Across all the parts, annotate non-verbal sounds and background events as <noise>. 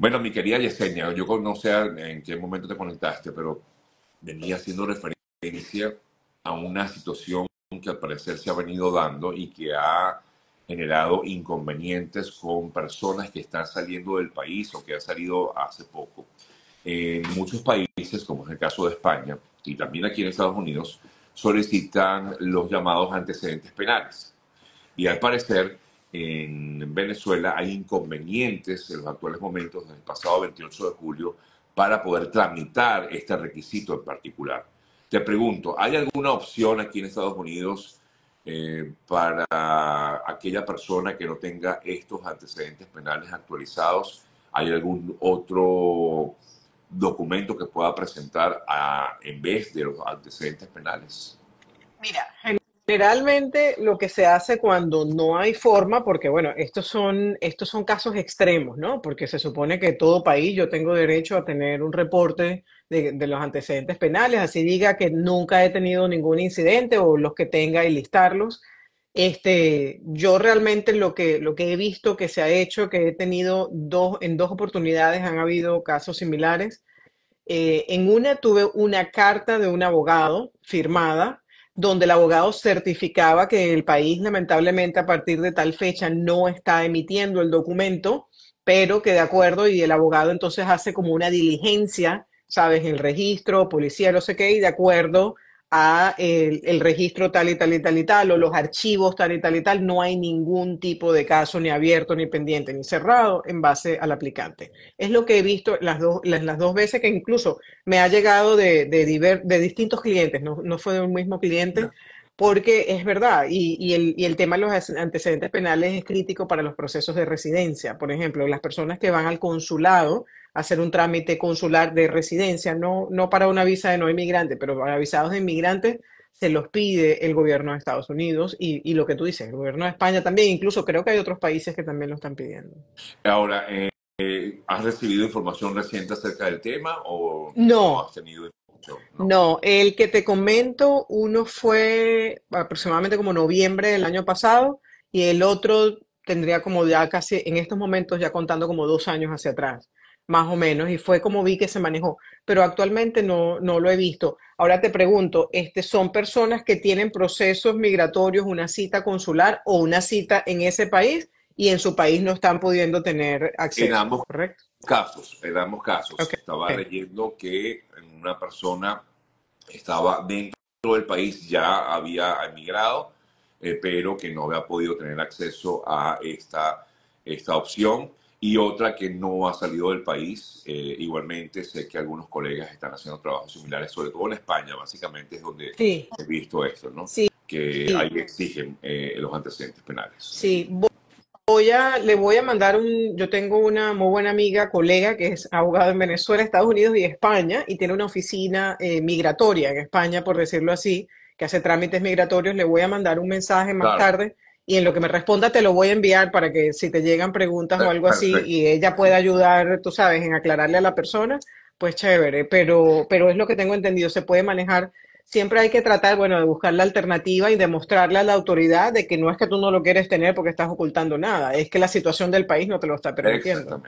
Bueno, mi querida Yesenia, yo no sé en qué momento te conectaste, pero venía haciendo referencia a una situación que al parecer se ha venido dando y que ha generado inconvenientes con personas que están saliendo del país o que han salido hace poco. En muchos países, como es el caso de España y también aquí en Estados Unidos, solicitan los llamados antecedentes penales. Y al parecer, en Venezuela hay inconvenientes en los actuales momentos desde el pasado 28 de julio para poder tramitar este requisito en particular. Te pregunto, ¿hay alguna opción aquí en Estados Unidos eh, para aquella persona que no tenga estos antecedentes penales actualizados? ¿Hay algún otro documento que pueda presentar ah, en vez de los antecedentes penales? Mira, Generalmente lo que se hace cuando no hay forma, porque bueno, estos son, estos son casos extremos, ¿no? Porque se supone que todo país yo tengo derecho a tener un reporte de, los antecedentes penales, así diga que nunca he tenido ningún incidente o los que tenga y listarlos. Este, yo realmente lo que, lo que he visto que se ha hecho, que he tenido dos, en dos oportunidades han habido casos similares. Eh, en una tuve una carta de un abogado firmada donde el abogado certificaba que el país lamentablemente a partir de tal fecha no está emitiendo el documento, pero que de acuerdo y el abogado entonces hace como una diligencia, sabes, el registro, policía, no sé qué, y de acuerdo a el, registro tal y tal y tal y tal, o los archivos tal y tal y tal, no hay ningún tipo de caso ni abierto, ni pendiente, ni cerrado en base al aplicante. Es lo que he visto las, dos las, dos veces que incluso me ha llegado de, de, de distintos clientes, no, fue de un mismo cliente, porque es verdad, y, el, tema de los antecedentes penales es crítico para los procesos de residencia. Por ejemplo, las personas que van al consulado a hacer un trámite consular de residencia, no, para una visa de no inmigrante, pero para visados de inmigrantes, se los pide el gobierno de Estados Unidos y, lo que tú dices, el gobierno de España también, incluso creo que hay otros países que también lo están pidiendo. Ahora, eh, eh, ¿has recibido información reciente acerca del tema o no, no has tenido no. el que te comento, uno fue aproximadamente como noviembre del año pasado y el otro tendría como ya casi en estos momentos ya contando como dos años hacia atrás, más o menos, y fue como vi que se manejó, pero actualmente no, lo he visto. Ahora te pregunto, este, ¿son personas que tienen procesos migratorios, una cita consular o una cita en ese país? y en su país no están pudiendo tener acceso. En ambos casos, en ambos casos. Estaba leyendo que una persona estaba dentro del país, ya había emigrado, eh, pero que no había podido tener acceso a esta, esta opción. Y otra que no ha salido del país. Eh, igualmente sé que algunos colegas están haciendo trabajos similares, sobre todo en España, básicamente es donde he visto esto, ¿no? Sí. Que ahí exigen eh, los antecedentes penales. Sí. Voy le voy a mandar un, yo tengo una muy buena amiga, colega, que es abogada en Venezuela, Estados Unidos y España, y tiene una oficina eh, migratoria en España, por decirlo así, que hace trámites migratorios. Le voy a mandar un mensaje más tarde y en lo que me responda te lo voy a enviar para que si te llegan preguntas o algo así y ella pueda ayudar, tú sabes, en aclararle a la persona, pues chévere, pero, pero es lo que tengo entendido, se puede manejar siempre hay que tratar, bueno, de buscar la alternativa y demostrarle a la autoridad de que no es que tú no lo quieres tener porque estás ocultando nada, es que la situación del país no te lo está permitiendo.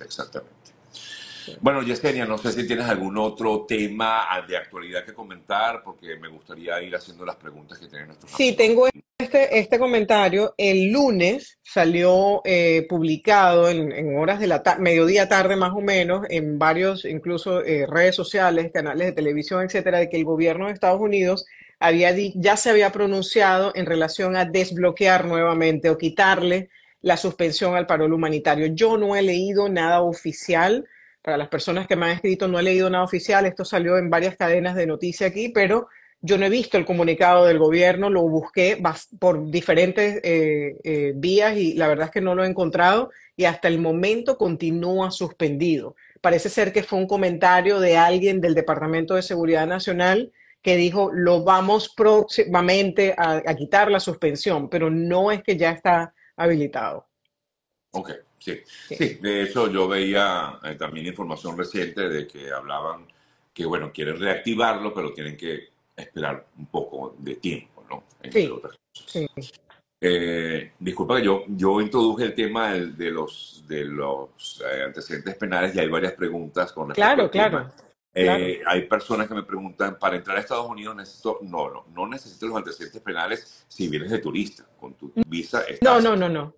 Exactamente, exactamente. Bueno, Yesenia, no sé si tienes algún otro tema de actualidad que comentar, porque me gustaría ir haciendo las preguntas que tienen nuestros. Sí, tengo este, este, comentario. El lunes salió eh, publicado en, horas de la tarde, mediodía tarde más o menos, en varios, incluso eh, redes sociales, canales de televisión, etcétera, de que el gobierno de Estados Unidos había ya se había pronunciado en relación a desbloquear nuevamente o quitarle la suspensión al paro humanitario. Yo no he leído nada oficial para las personas que me han escrito, no he leído nada oficial, esto salió en varias cadenas de noticia aquí, pero yo no he visto el comunicado del gobierno, lo busqué por diferentes eh, eh, vías y la verdad es que no lo he encontrado y hasta el momento continúa suspendido. Parece ser que fue un comentario de alguien del Departamento de Seguridad Nacional que dijo lo vamos próximamente a, quitar la suspensión, pero no es que ya está habilitado. Ok. Sí, de eso yo veía eh, también información reciente de que hablaban que, bueno, quieren reactivarlo, pero tienen que esperar un poco de tiempo, ¿no? sí. sí. Eh, disculpa que yo, yo introduje el tema de, los, de los eh, antecedentes penales y hay varias preguntas con respecto claro, al claro. Hay personas que me preguntan, para entrar a Estados Unidos necesito, no, no, no necesito los antecedentes penales si vienes de turista, con tu mm. visa. no, no, no, no.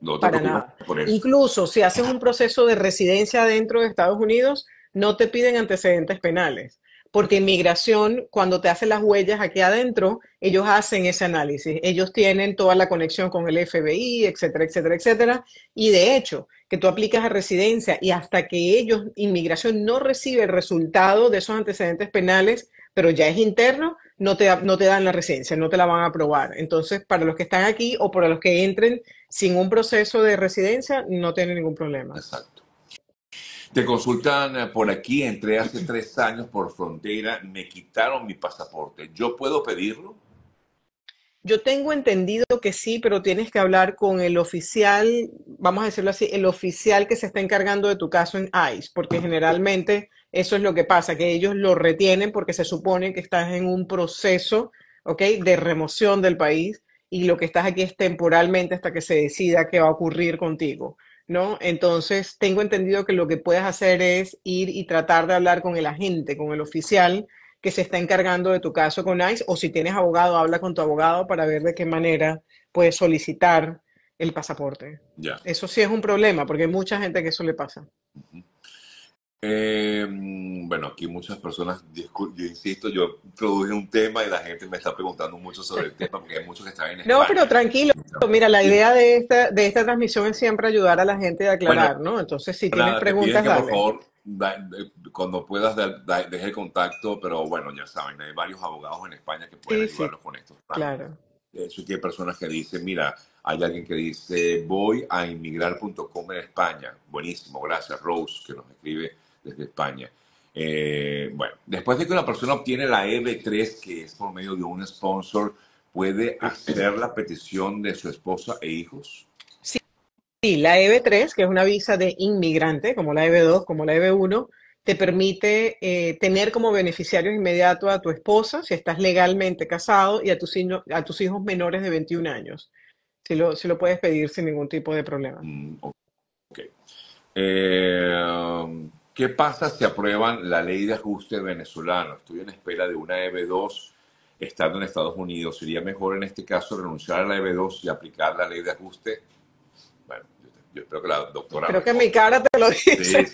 No, ah, nada. Incluso si haces un proceso de residencia dentro de Estados Unidos, no te piden antecedentes penales, porque inmigración, cuando te hacen las huellas aquí adentro, ellos hacen ese análisis, ellos tienen toda la conexión con el FBI, etcétera, etcétera, etcétera. Y de hecho, que tú aplicas a residencia y hasta que ellos, inmigración no recibe el resultado de esos antecedentes penales, pero ya es interno, no te, no te dan la residencia, no te la van a aprobar. Entonces, para los que están aquí o para los que entren sin un proceso de residencia, no tienen ningún problema. Exacto. Te consultan eh, por aquí, entré hace tres años por frontera, me quitaron mi pasaporte. ¿Yo puedo pedirlo? Yo tengo entendido que sí, pero tienes que hablar con el oficial, vamos a decirlo así, el oficial que se está encargando de tu caso en ICE, porque generalmente eso es lo que pasa, que ellos lo retienen porque se supone que estás en un proceso, De remoción del país y lo que estás aquí es temporalmente hasta que se decida qué va a ocurrir contigo, ¿no? Entonces, tengo entendido que lo que puedes hacer es ir y tratar de hablar con el agente, con el oficial que se está encargando de tu caso con ICE, o si tienes abogado, habla con tu abogado para ver de qué manera puedes solicitar el pasaporte. Eso sí es un problema, porque hay mucha gente que eso le pasa. Eh, bueno, aquí muchas personas, yo insisto, yo produje un tema y la gente me está preguntando mucho sobre el tema porque hay muchos que están en España. <laughs> No, pero tranquilo. Mira, la idea de esta, de esta transmisión es siempre ayudar a la gente a aclarar, ¿no? Entonces, si tienes preguntas, dale. Por favor, cuando puedas, deje el contacto, pero bueno, ya saben, hay varios abogados en España que pueden ayudarnos con esto. Claro. Eso que hay personas que dicen, mira, hay alguien que dice, voy a inmigrar.com en España. Buenísimo, gracias, Rose, que nos escribe desde España. Eh, bueno, después de que una persona obtiene la EB3, que es por medio de un sponsor, ¿puede hacer la petición de su esposa e hijos? Sí, la EB3, que es una visa de inmigrante, como la EB2, como la EB1, te permite eh, tener como beneficiario inmediato a tu esposa, si estás legalmente casado, y a tus, hijos menores de 21 años. Si lo, lo puedes pedir sin ningún tipo de problema. Mm, ok. Eh, ¿Qué pasa si aprueban la ley de ajuste venezolano? Estoy en espera de una EB2 estando en Estados Unidos. ¿Sería mejor en este caso renunciar a la EB2 y aplicar la ley de ajuste? Bueno, yo, espero que la doctora... Creo que mi cara te lo dice.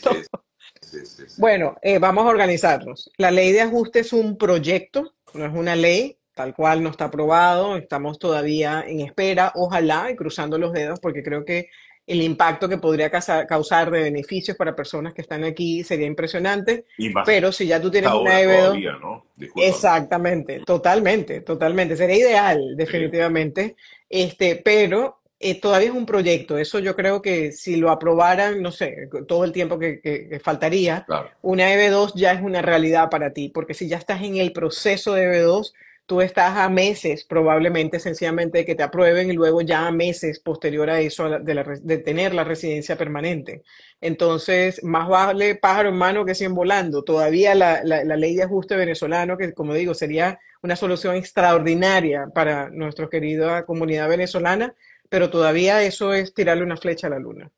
bueno, eh, vamos a organizarnos. La ley de ajuste es un proyecto, no es una ley, tal cual no está aprobado, estamos todavía en espera, ojalá, y cruzando los dedos, porque creo que el impacto que podría causar de beneficios para personas que están aquí sería impresionante. pero si ya tú tienes una EB2, exactamente, totalmente, totalmente, sería ideal, definitivamente. Este, pero eh, todavía es un proyecto. Eso yo creo que si lo aprobaran, no sé, todo el tiempo que, faltaría, una EB2 ya es una realidad para ti, porque si ya estás en el proceso de EB2 tú estás a meses probablemente sencillamente de que te aprueben y luego ya a meses posterior a eso de, tener la residencia permanente. Entonces, más vale pájaro en mano que 100 volando. Todavía la, la, ley de ajuste venezolano, que como digo, sería una solución extraordinaria para nuestra querida comunidad venezolana, pero todavía eso es tirarle una flecha a la luna.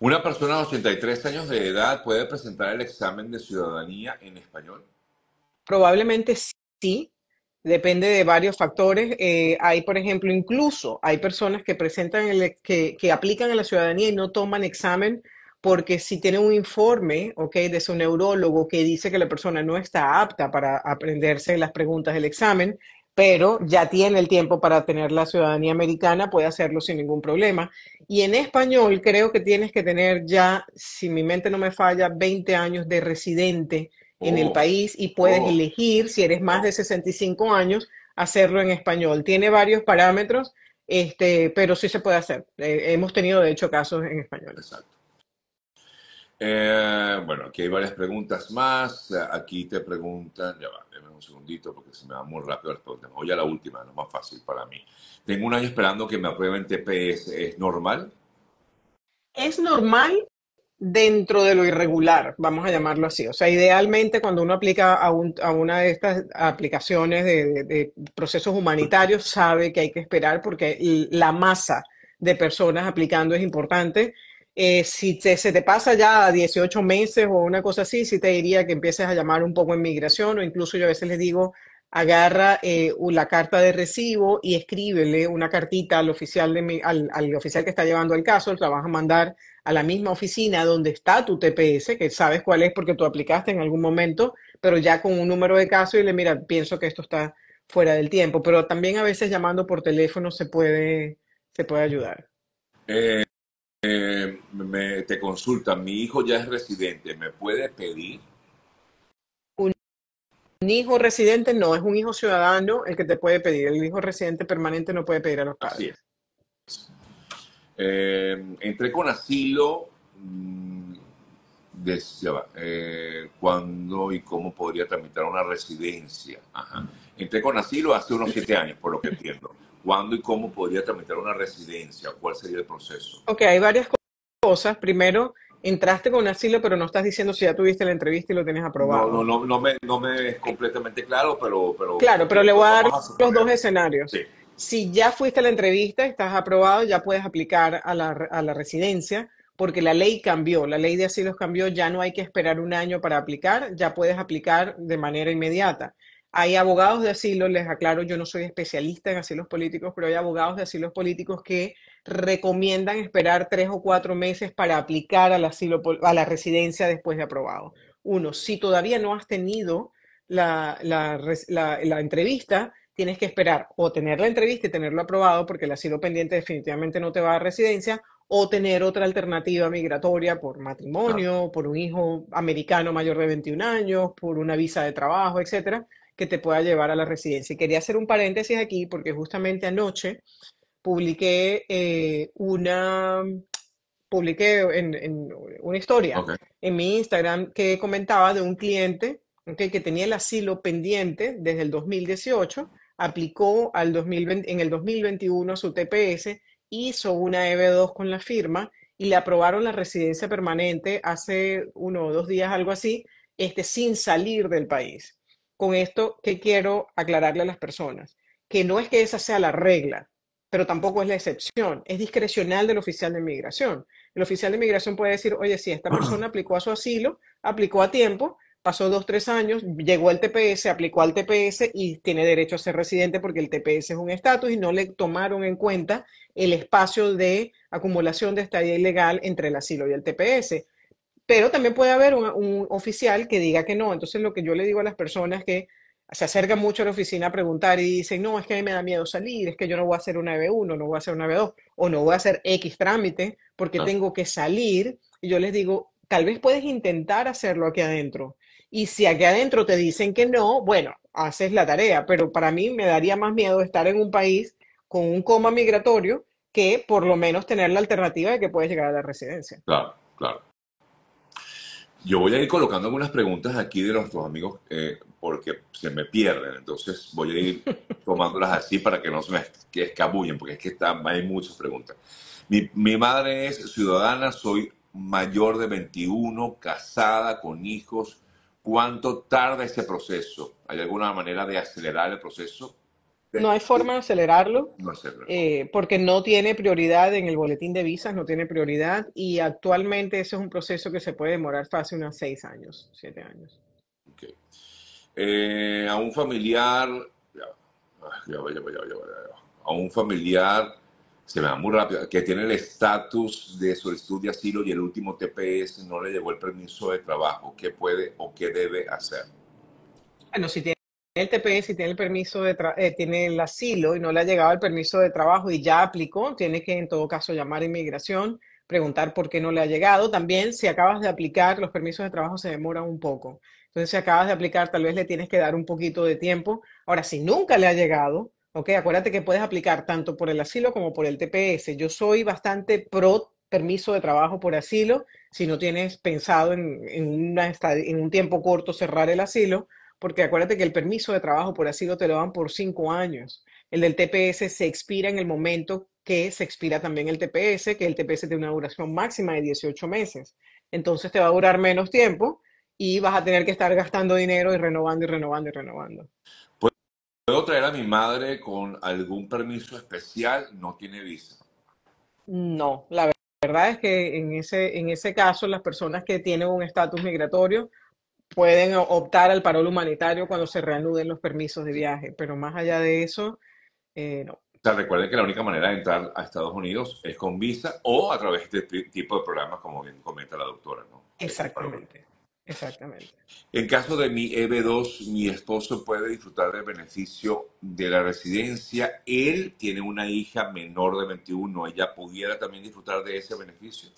¿Una persona de 83 años de edad puede presentar el examen de ciudadanía en español? Probablemente sí sí, depende de varios factores. Eh, hay, por ejemplo, incluso hay personas que presentan, el, que, que aplican a la ciudadanía y no toman examen porque si tiene un informe, ¿ok? De su neurólogo que dice que la persona no está apta para aprenderse las preguntas del examen, pero ya tiene el tiempo para tener la ciudadanía americana, puede hacerlo sin ningún problema. Y en español creo que tienes que tener ya, si mi mente no me falla, 20 años de residente en el oh, país y puedes oh. elegir, si eres más de 65 años, hacerlo en español. Tiene varios parámetros, este, pero sí se puede hacer. Eh, hemos tenido, de hecho, casos en español. Exacto. Eh, bueno, aquí hay varias preguntas más. Aquí te preguntan, ya va, déjame un segundito porque se me va muy rápido las preguntas. Voy a la última, lo más fácil para mí. Tengo un año esperando que me aprueben TPS. ¿Es normal? Es normal dentro de lo irregular, vamos a llamarlo así. O sea, idealmente cuando uno aplica a, una de estas aplicaciones de, procesos humanitarios, sabe que hay que esperar porque la masa de personas aplicando es importante. Eh, si se te pasa ya a 18 meses o una cosa así, sí te diría que empieces a llamar un poco en migración o incluso yo a veces les digo agarra eh, la carta de recibo y escríbele una cartita al oficial, de al, oficial que está llevando el caso, la vas a mandar a la misma oficina donde está tu TPS, que sabes cuál es porque tú aplicaste en algún momento, pero ya con un número de caso y le mira, pienso que esto está fuera del tiempo, pero también a veces llamando por teléfono se puede, se puede ayudar. Eh, eh, me, te consulta, mi hijo ya es residente, ¿me puede pedir un hijo residente no, es un hijo ciudadano el que te puede pedir. El hijo residente permanente no puede pedir a los padres. Así eh, entré con asilo mm, decía eh, cuándo y cómo podría tramitar una residencia. Ajá. Entré con asilo hace unos siete años, por lo que entiendo. ¿Cuándo y cómo podría tramitar una residencia? ¿Cuál sería el proceso? Ok, hay varias cosas. Primero, entraste con asilo, pero no estás diciendo si ya tuviste la entrevista y lo tienes aprobado. No, no, no, me, es completamente claro, pero... claro, pero le voy a dar los dos escenarios. Si ya fuiste a la entrevista, estás aprobado, ya puedes aplicar a la, a la residencia, porque la ley cambió, la ley de asilos cambió, ya no hay que esperar un año para aplicar, ya puedes aplicar de manera inmediata. Hay abogados de asilo, les aclaro, yo no soy especialista en asilos políticos, pero hay abogados de asilos políticos que recomiendan esperar tres o cuatro meses para aplicar al asilo, a la residencia después de aprobado. Uno, si todavía no has tenido la, entrevista, tienes que esperar o tener la entrevista y tenerlo aprobado porque el asilo pendiente definitivamente no te va a residencia o tener otra alternativa migratoria por matrimonio, por un hijo americano mayor de 21 años, por una visa de trabajo, etcétera, que te pueda llevar a la residencia. Y quería hacer un paréntesis aquí porque justamente anoche publiqué eh, una publiqué en, una historia en mi Instagram que comentaba de un cliente que tenía el asilo pendiente desde el 2018, aplicó al 2020, en el 2021 su TPS, hizo una EB2 con la firma y le aprobaron la residencia permanente hace uno o dos días, algo así, este, sin salir del país. Con esto, ¿qué quiero aclararle a las personas? Que no es que esa sea la regla, pero tampoco es la excepción, es discrecional del oficial de inmigración. El oficial de inmigración puede decir, oye, si esta persona aplicó a su asilo, aplicó a tiempo, pasó dos, tres años, llegó al TPS, aplicó al TPS y tiene derecho a ser residente porque el TPS es un estatus y no le tomaron en cuenta el espacio de acumulación de estadía ilegal entre el asilo y el TPS. Pero también puede haber un, oficial que diga que no. Entonces lo que yo le digo a las personas que se acerca mucho a la oficina a preguntar y dicen, no, es que a mí me da miedo salir, es que yo no voy a hacer una B1, no voy a hacer una B2, o no voy a hacer X trámite porque tengo que salir. Y yo les digo, tal vez puedes intentar hacerlo aquí adentro. Y si aquí adentro te dicen que no, bueno, haces la tarea, pero para mí me daría más miedo estar en un país con un coma migratorio que por lo menos tener la alternativa de que puedes llegar a la residencia. Claro, claro. Yo voy a ir colocando algunas preguntas aquí de nuestros amigos eh, porque se me pierden, entonces voy a ir <laughs> tomándolas así para que no se me escabullen, porque es que hay muchas preguntas. Mi, mi madre es ciudadana, soy mayor de 21, casada, con hijos. ¿Cuánto tarda ese proceso? ¿Hay alguna manera de acelerar el proceso? No hay forma de acelerarlo, eh, porque no tiene prioridad en el boletín de visas, no tiene prioridad y actualmente ese es un proceso que se puede demorar fácil unos seis años, siete años. Eh, a un familiar, ya, a un familiar, se me va muy rápido, que tiene el estatus de solicitud de asilo y el último TPS no le llegó el permiso de trabajo, ¿qué puede o qué debe hacer? si el TPS si tiene el permiso de eh, tiene el asilo y no le ha llegado el permiso de trabajo y ya aplicó, tiene que en todo caso llamar a inmigración, preguntar por qué no le ha llegado. También si acabas de aplicar, los permisos de trabajo se demoran un poco. Entonces, si acabas de aplicar, tal vez le tienes que dar un poquito de tiempo. Ahora, si nunca le ha llegado, ok, acuérdate que puedes aplicar tanto por el asilo como por el TPS. Yo soy bastante pro permiso de trabajo por asilo, si no tienes pensado en, en un tiempo corto cerrar el asilo, porque acuérdate que el permiso de trabajo por asilo te lo dan por cinco años. El del TPS se expira en el momento que se expira también el TPS, que el TPS tiene una duración máxima de 18 meses. Entonces te va a durar menos tiempo y vas a tener que estar gastando dinero y renovando y renovando y renovando. ¿Puedo traer a mi madre con algún permiso especial? No tiene visa. No, la verdad es que en ese, en ese caso las personas que tienen un estatus migratorio pueden optar al parol humanitario cuando se reanuden los permisos de viaje, pero más allá de eso, eh, no. O sea, recuerden que la única manera de entrar a Estados Unidos es con visa o a través de este tipo de programas, como bien comenta la doctora, ¿no? Eh, exactamente, exactamente. En caso de mi EB2, mi esposo puede disfrutar del beneficio de la residencia. Él tiene una hija menor de 21, ella pudiera también disfrutar de ese beneficio.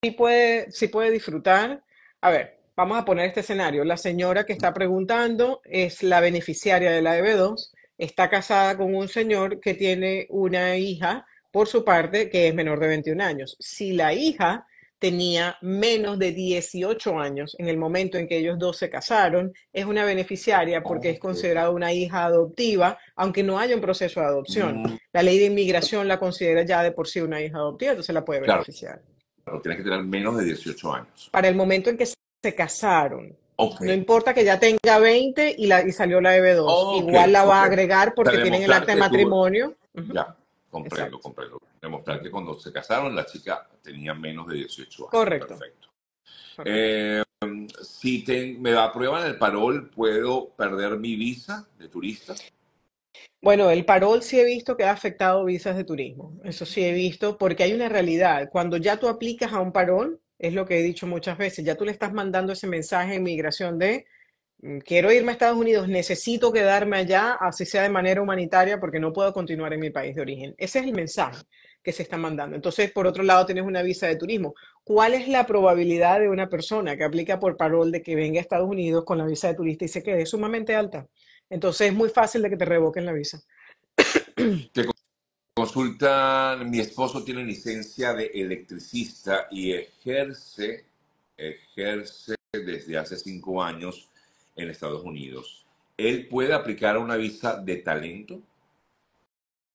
Sí puede, sí puede disfrutar. A ver, vamos a poner este escenario. La señora que está preguntando es la beneficiaria de la EB2, está casada con un señor que tiene una hija, por su parte, que es menor de 21 años. Si la hija tenía menos de 18 años en el momento en que ellos dos se casaron, es una beneficiaria porque es considerada una hija adoptiva, aunque no haya un proceso de adopción. Mm. La ley de inmigración la considera ya de por sí una hija adoptiva, entonces la puede beneficiar. Claro. que tener menos de 18 años. Para el momento en que se casaron. No importa que ya tenga 20 y, la, salió la EB2. Igual la va a agregar porque tienen el acta de matrimonio. Ya, comprendo, comprendo. Demostrar que cuando se casaron la chica tenía menos de 18 años. Correcto. Perfecto. Em, si te, me aprueban el parol, ¿puedo perder mi visa de turista? Bueno, el parol sí he visto que ha afectado visas de turismo. Eso sí he visto, porque hay una realidad. Cuando ya tú aplicas a un parol, es lo que he dicho muchas veces. Ya tú le estás mandando ese mensaje en migración de mm, quiero irme a Estados Unidos, necesito quedarme allá, así sea de manera humanitaria, porque no puedo continuar en mi país de origen. Ese es el mensaje que se está mandando. Entonces, por otro lado, tienes una visa de turismo. ¿Cuál es la probabilidad de una persona que aplica por parol de que venga a Estados Unidos con la visa de turista y se quede? sumamente alta. Entonces, es muy fácil de que te revoquen la visa. Consulta, mi esposo tiene licencia de electricista y ejerce, ejerce desde hace cinco años en Estados Unidos. ¿Él puede aplicar una visa de talento?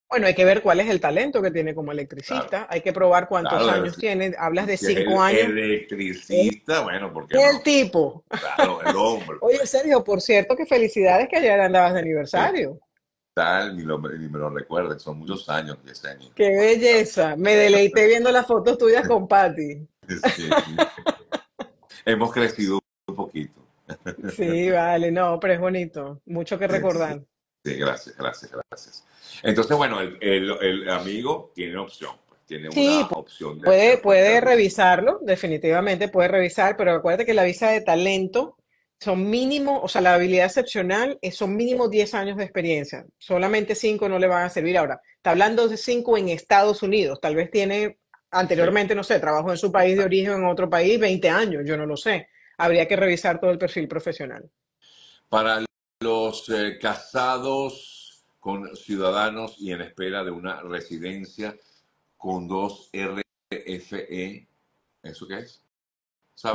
Bueno, hay que ver cuál es el talento que tiene como electricista. Hay que probar cuántos años tiene. Hablas de cinco años. Electricista, bueno, porque. El tipo. Claro, el hombre. <laughs> Oye, pues. serio. por cierto, que felicidades que ayer andabas de aniversario tal, ni, me lo recuerda, son muchos años, 10 este ¡Qué belleza! Me deleité viendo las fotos tuyas con Patti. Hemos crecido un poquito. Sí, vale, no, pero es bonito, mucho que recordar. Sí, gracias, gracias, gracias. Entonces, bueno, el, amigo tiene opción, pues, tiene una opción. puede, puede revisarlo, definitivamente puede revisar, pero acuérdate que la visa de talento son mínimos, o sea, la habilidad excepcional es, son mínimo 10 años de experiencia. Solamente 5 no le van a servir ahora. Está hablando de 5 en Estados Unidos. Tal vez tiene anteriormente, no sé, trabajó en su país de origen, en otro país, 20 años, yo no lo sé. Habría que revisar todo el perfil profesional. Para los eh, casados con ciudadanos y en espera de una residencia con dos RFE, ¿eso qué es?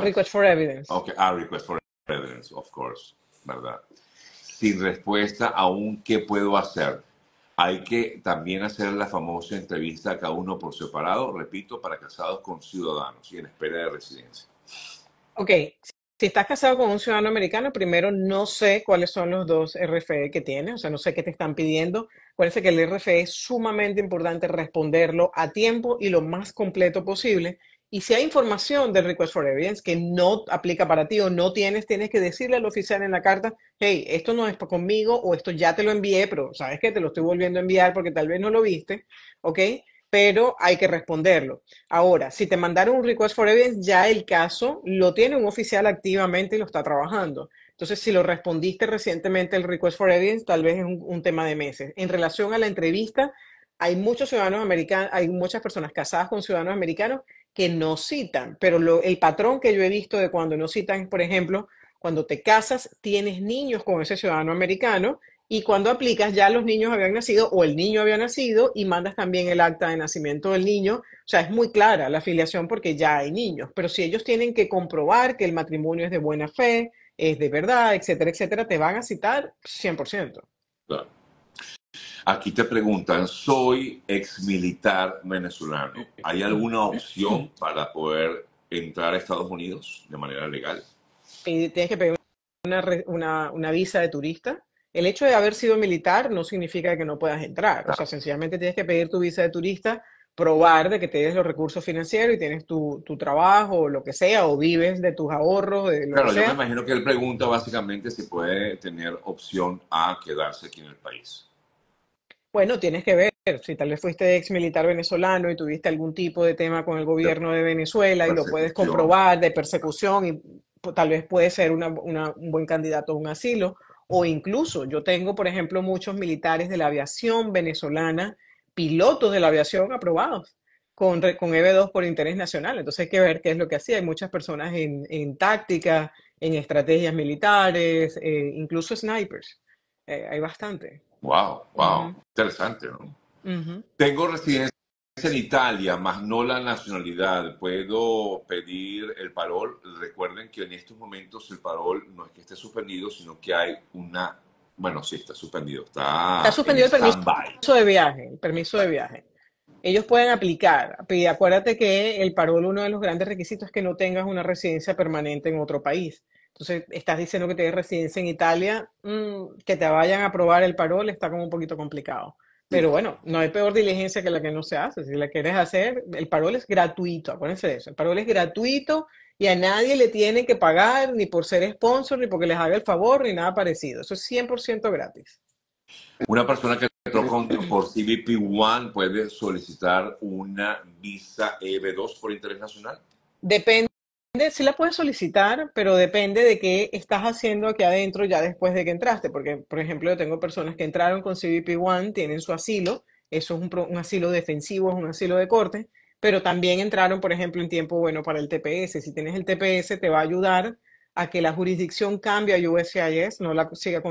Request for Evidence. Okay, ah, Request for evidence of course, ¿verdad? Sin respuesta aún qué puedo hacer. Hay que también hacer la famosa entrevista a cada uno por separado, repito, para casados con ciudadanos y en espera de residencia. Ok, si estás casado con un ciudadano americano, primero no sé cuáles son los dos RFE que tienes, o sea, no sé qué te están pidiendo. Parece que el RFE es sumamente importante responderlo a tiempo y lo más completo posible. Y si hay información del request for evidence que no aplica para ti o no tienes, tienes que decirle al oficial en la carta, hey, esto no es para conmigo o esto ya te lo envié, pero sabes que te lo estoy volviendo a enviar porque tal vez no lo viste, ¿ok? Pero hay que responderlo. Ahora, si te mandaron un request for evidence, ya el caso lo tiene un oficial activamente y lo está trabajando. Entonces, si lo respondiste recientemente el request for evidence, tal vez es un, un tema de meses. En relación a la entrevista, hay muchos ciudadanos americanos, hay muchas personas casadas con ciudadanos americanos que no citan, pero el patrón que yo he visto de cuando no citan, por ejemplo, cuando te casas, tienes niños con ese ciudadano americano y cuando aplicas ya los niños habían nacido o el niño había nacido y mandas también el acta de nacimiento del niño. O sea, es muy clara la afiliación porque ya hay niños, pero si ellos tienen que comprobar que el matrimonio es de buena fe, es de verdad, etcétera, etcétera, te van a citar 100%. Claro. Aquí te preguntan, soy ex militar venezolano. ¿Hay alguna opción para poder entrar a Estados Unidos de manera legal? tienes que pedir una, visa de turista. El hecho de haber sido militar no significa que no puedas entrar. O sea, sencillamente tienes que pedir tu visa de turista, probar de que tienes los recursos financieros y tienes tu, trabajo o lo que sea, o vives de tus ahorros. claro, yo me imagino que él pregunta básicamente si puede tener opción a quedarse aquí en el país. Bueno, tienes que ver, si tal vez fuiste ex militar venezolano y tuviste algún tipo de tema con el gobierno de Venezuela y lo puedes comprobar de persecución y tal vez puedes ser un buen candidato a un asilo. O incluso yo tengo, por ejemplo, muchos militares de la aviación venezolana, pilotos de la aviación aprobados con, con EB2 por interés nacional. Entonces hay que ver qué es lo que hacía. Hay muchas personas en, táctica, en estrategias militares, eh, incluso snipers. Eh, hay bastante. Wow, wow, interesante, ¿no? Tengo residencia en Italia, más no la nacionalidad. Puedo pedir el parol. Recuerden que en estos momentos el parol no es que esté suspendido, sino que hay una. Bueno, sí, está suspendido. Está, suspendido el permiso, de viaje. El permiso de viaje. Ellos pueden aplicar. Acuérdate que el parol, uno de los grandes requisitos es que no tengas una residencia permanente en otro país. Entonces, estás diciendo que tienes residencia en Italia, mm, que te vayan a aprobar el parol está como un poquito complicado. Pero bueno, no hay peor diligencia que la que no se hace. Si la quieres hacer, el parol es gratuito, acuérdense de eso. El parol es gratuito y a nadie le tiene que pagar ni por ser sponsor, ni porque les haga el favor, ni nada parecido. Eso es 100% gratis. Una persona que entró por CBP-1 puede solicitar una visa EB2 por interés nacional. Depende sí la puedes solicitar, pero depende de qué estás haciendo aquí adentro ya después de que entraste, porque, por ejemplo, yo tengo personas que entraron con CBP-1, tienen su asilo, eso es un, asilo defensivo, es un asilo de corte, pero también entraron, por ejemplo, en tiempo bueno para el TPS. Si tienes el TPS, te va a ayudar a que la jurisdicción cambie a USCIS, no la siga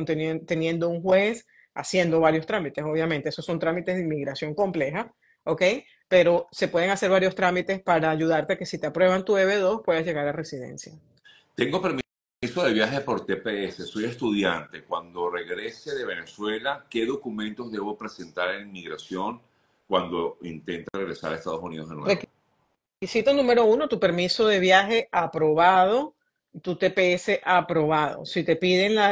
teniendo un juez haciendo varios trámites, obviamente. Esos son trámites de inmigración compleja, ¿ok? pero se pueden hacer varios trámites para ayudarte que si te aprueban tu EB2 puedas llegar a residencia. Tengo permiso de viaje por TPS, soy estudiante. Cuando regrese de Venezuela, ¿qué documentos debo presentar en inmigración cuando intenta regresar a Estados Unidos de Requisito número uno, tu permiso de viaje aprobado tu TPS aprobado. Si te piden la,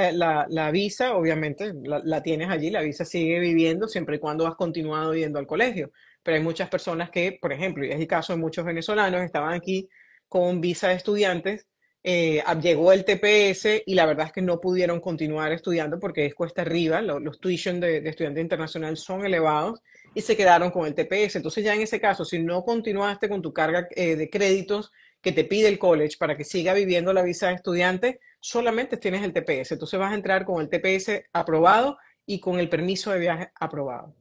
visa, obviamente la, la, tienes allí, la visa sigue viviendo siempre y cuando has continuado yendo al colegio pero hay muchas personas que, por ejemplo, y es el caso de muchos venezolanos, estaban aquí con visa de estudiantes, eh, ah, llegó el TPS y la verdad es que no pudieron continuar estudiando porque es cuesta arriba, los tuition de, de estudiante internacional son elevados y se quedaron con el TPS. Entonces ya en ese caso, si no continuaste con tu carga eh, de créditos que te pide el college para que siga viviendo la visa de estudiante, solamente tienes el TPS. Entonces vas a entrar con el TPS aprobado y con el permiso de viaje aprobado.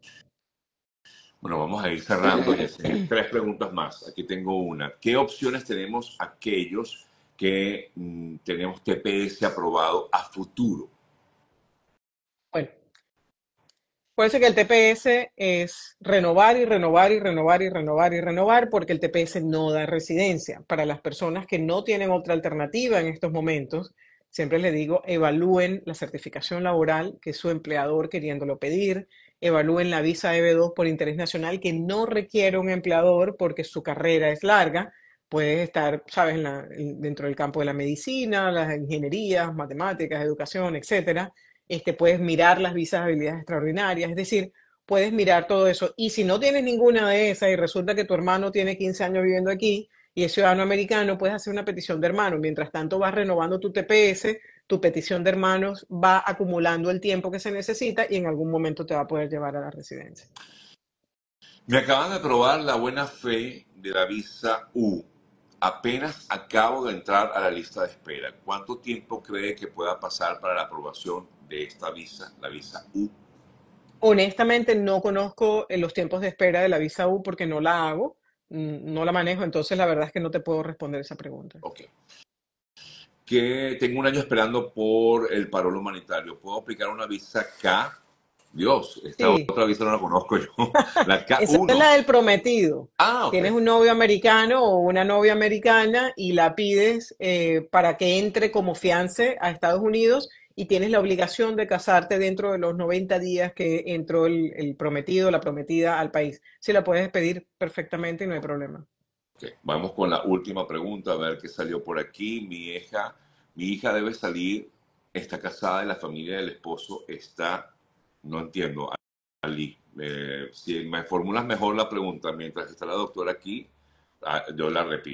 Bueno, vamos a ir cerrando y hacer tres preguntas más. Aquí tengo una. ¿Qué opciones tenemos aquellos que mm, tenemos TPS aprobado a futuro? Bueno, puede ser que el TPS es renovar y renovar y renovar y renovar y renovar porque el TPS no da residencia. Para las personas que no tienen otra alternativa en estos momentos, siempre les digo, evalúen la certificación laboral que su empleador queriéndolo pedir evalúen la visa EB2 por interés nacional que no requiere un empleador porque su carrera es larga. Puedes estar, sabes, dentro del campo de la medicina, las ingenierías, matemáticas, educación, etcétera. Este, puedes mirar las visas de habilidades extraordinarias, es decir, puedes mirar todo eso. Y si no tienes ninguna de esas y resulta que tu hermano tiene 15 años viviendo aquí y es ciudadano americano, puedes hacer una petición de hermano. Mientras tanto vas renovando tu TPS tu petición de hermanos va acumulando el tiempo que se necesita y en algún momento te va a poder llevar a la residencia. Me acaban de aprobar la buena fe de la visa U. Apenas acabo de entrar a la lista de espera. ¿Cuánto tiempo cree que pueda pasar para la aprobación de esta visa, la visa U? Honestamente no conozco eh, los tiempos de espera de la visa U porque no la hago, mm, no la manejo, entonces la verdad es que no te puedo responder esa pregunta. Ok tengo un año esperando por el parol humanitario. ¿Puedo aplicar una visa K? Dios, esta otra visa no la conozco yo. <laughs> La es la del prometido. Ah, tienes un novio americano o una novia americana y la pides eh, para que entre como fiance a Estados Unidos y tienes la obligación de casarte dentro de los 90 días que entró el, prometido, la prometida al país. Se la puedes pedir perfectamente no hay problema. Vamos con la última pregunta, a ver qué salió por aquí. Mi hija mi hija debe salir, está casada y la familia del esposo está, no entiendo, Ali. Eh, si me formulas mejor la pregunta, mientras está la doctora aquí, ah, yo la repito,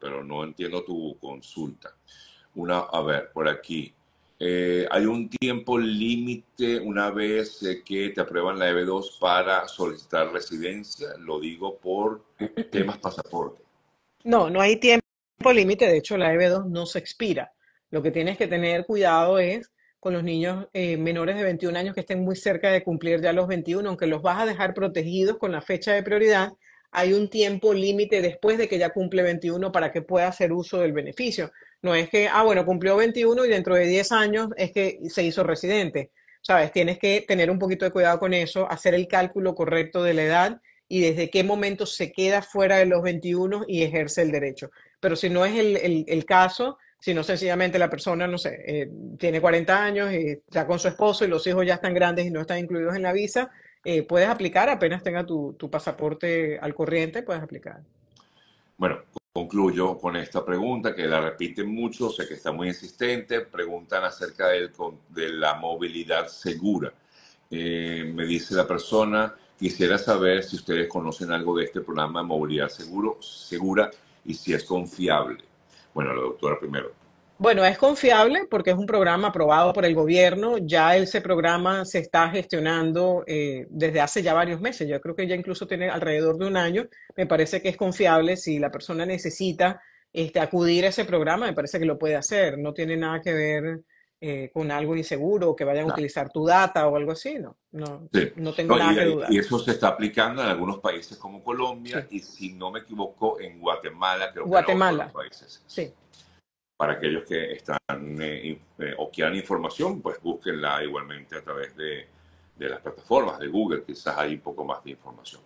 pero no entiendo tu consulta. Una, a ver, por aquí. Eh, hay un tiempo límite una vez eh, que te aprueban la EB2 para solicitar residencia, lo digo por temas pasaporte. No, no hay tiempo límite, de hecho la EB2 no se expira. Lo que tienes que tener cuidado es con los niños eh, menores de 21 años que estén muy cerca de cumplir ya los 21, aunque los vas a dejar protegidos con la fecha de prioridad, hay un tiempo límite después de que ya cumple 21 para que pueda hacer uso del beneficio. No es que, ah, bueno, cumplió 21 y dentro de 10 años es que se hizo residente. Sabes, tienes que tener un poquito de cuidado con eso, hacer el cálculo correcto de la edad y desde qué momento se queda fuera de los 21 y ejerce el derecho. Pero si no es el caso, sino sencillamente la persona, no sé, eh, tiene 40 años, está con su esposo y los hijos ya están grandes y no están incluidos en la visa, eh, puedes aplicar, apenas tenga tu, pasaporte al corriente, puedes aplicar. Bueno, concluyo con esta pregunta que la repiten mucho, sé que está muy insistente, preguntan acerca del, de la movilidad segura. Eh, me dice la persona, quisiera saber si ustedes conocen algo de este programa de movilidad seguro, segura y si es confiable. Bueno, la doctora primero. Bueno, es confiable porque es un programa aprobado por el gobierno. Ya ese programa se está gestionando eh, desde hace ya varios meses. Yo creo que ya incluso tiene alrededor de un año. Me parece que es confiable si la persona necesita este, acudir a ese programa, me parece que lo puede hacer. No tiene nada que ver eh, con algo inseguro, que vayan a utilizar tu data o algo así, ¿no? No, tengo nada y, que Y eso se está aplicando en algunos países como Colombia y, si no me equivoco, en Guatemala, creo Guatemala. Sí. Para aquellos que están eh, eh, o quieran información, pues búsquenla igualmente a través de, las plataformas de Google, quizás hay un poco más de información.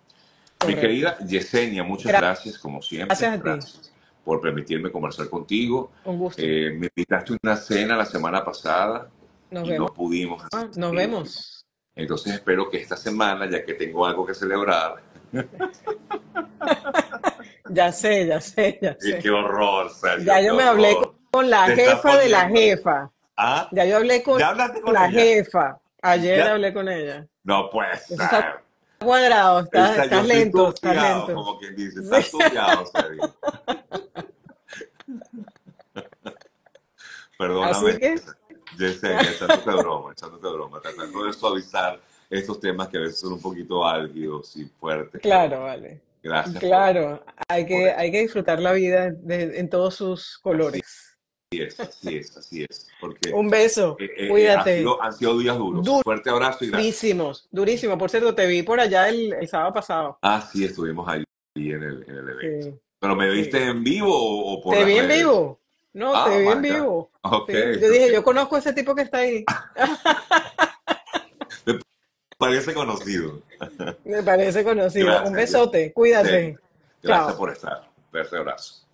Mi querida Yesenia, muchas gracias, como siempre. Gracias a ti por permitirme conversar contigo. Un gusto. Eh, me invitaste a una cena la semana pasada. Nos y No pudimos. Ah, nos vemos. Entonces espero que esta semana, ya que tengo algo que celebrar. <laughs> ya sé, ya sé, ya <laughs> sé. Y qué horror, Sergio, Ya yo me hablé con la jefa de la jefa. ¿Ah? Ya yo hablé con, la jefa. Ayer hablé con ella. No pues ah. cuadrado, estás, está, está lento, está lento. Como quien dice, está sí. Sergio. <laughs> Perdóname. Que... Yesenia, echándote broma, echándote broma, tratando de suavizar estos temas que a veces son un poquito álgidos y fuertes. Claro, vale. Gracias. Claro, hay, que, hay que disfrutar la vida en todos sus colores. Así es, así es, así es. Porque, un beso, eh, eh, eh, cuídate. Han sido, días duros. Fuerte abrazo y gracias. Durísimos, durísimo. Por cierto, te vi por allá el, sábado pasado. Ah, sí, estuvimos ahí en el, en el evento. ¿Pero me viste en vivo o, por ah, Te vi en vivo. No, te vi en vivo. Okay. Yo dije, yo conozco a ese tipo que está ahí. <laughs> me parece conocido. me parece conocido. Un besote. Cuídate. Gracias por estar. Un fuerte abrazo.